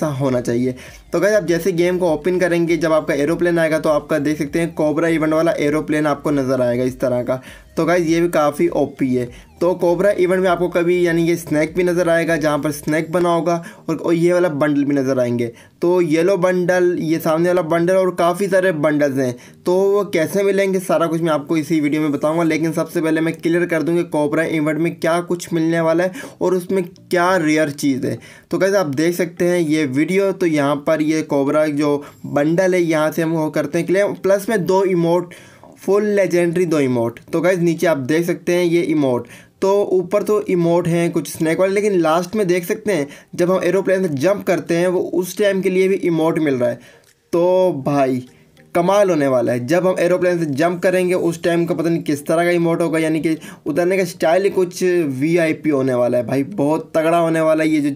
सा होना चाहिए तो गाइज आप जैसे गेम को ओपन करेंगे जब आपका एरोप्लेन आएगा तो आपका देख सकते हैं कोबरा इवेंट वाला एरोप्लेन आपको नज़र आएगा इस तरह का तो गाइज ये भी काफ़ी ओपी है तो कोबरा इवेंट में आपको कभी यानी ये स्नैक भी नज़र आएगा जहाँ पर स्नैक बना होगा और ये वाला बंडल भी नज़र आएंगे तो येलो बंडल ये सामने वाला बंडल और काफ़ी सारे बंडल्स हैं तो वो कैसे मिलेंगे सारा कुछ मैं आपको इसी वीडियो में बताऊंगा लेकिन सबसे पहले मैं क्लियर कर दूँगी कोबरा इवेंट में क्या कुछ मिलने वाला है और उसमें क्या रेयर चीज़ है तो कैसे आप देख सकते हैं ये वीडियो तो यहाँ पर ये कोबरा जो बंडल है यहाँ से हम वो करते हैं क्लियर प्लस में दो इमोट फुल लेजेंडरी दो इमोट तो गाइज नीचे आप देख सकते हैं ये इमोट तो ऊपर तो इमोट हैं कुछ स्नैक वाले लेकिन लास्ट में देख सकते हैं जब हम एरोप्लेन से जंप करते हैं वो उस टाइम के लिए भी इमोट मिल रहा है तो भाई कमाल होने वाला है जब हम एरोप्लेन से जंप करेंगे उस टाइम का पता नहीं किस तरह का इमोट होगा यानी कि उतरने का स्टाइल ही कुछ वीआईपी होने वाला है भाई बहुत तगड़ा होने वाला है ये जो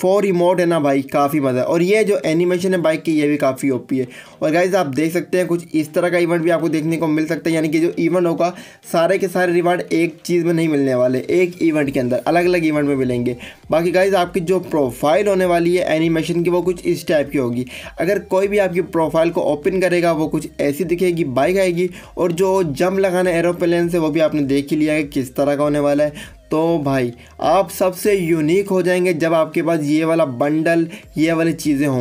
फोर रिमोट है ना भाई काफ़ी मज़ा है और ये जो एनिमेशन है बाइक की ये भी काफ़ी ओपी है और गाइज आप देख सकते हैं कुछ इस तरह का इवेंट भी आपको देखने को मिल सकता है यानी कि जो इवेंट होगा सारे के सारे रिवार्ड एक चीज़ में नहीं मिलने वाले एक इवेंट के अंदर अलग अलग इवेंट में मिलेंगे बाकी गाइज आपकी जो प्रोफाइल होने वाली है एनिमेशन की वो कुछ इस टाइप की होगी अगर कोई भी आपकी प्रोफाइल को ओपन करेगा वो कुछ ऐसी दिखेगी बाइक आएगी और जो जम लगाना एरोप्लेन से वो भी आपने देख ही लिया है किस तरह का होने वाला है तो भाई आप सबसे यूनिक हो जाएंगे जब आपके पास ये वाला बंडल ये वाली चीज़ें हों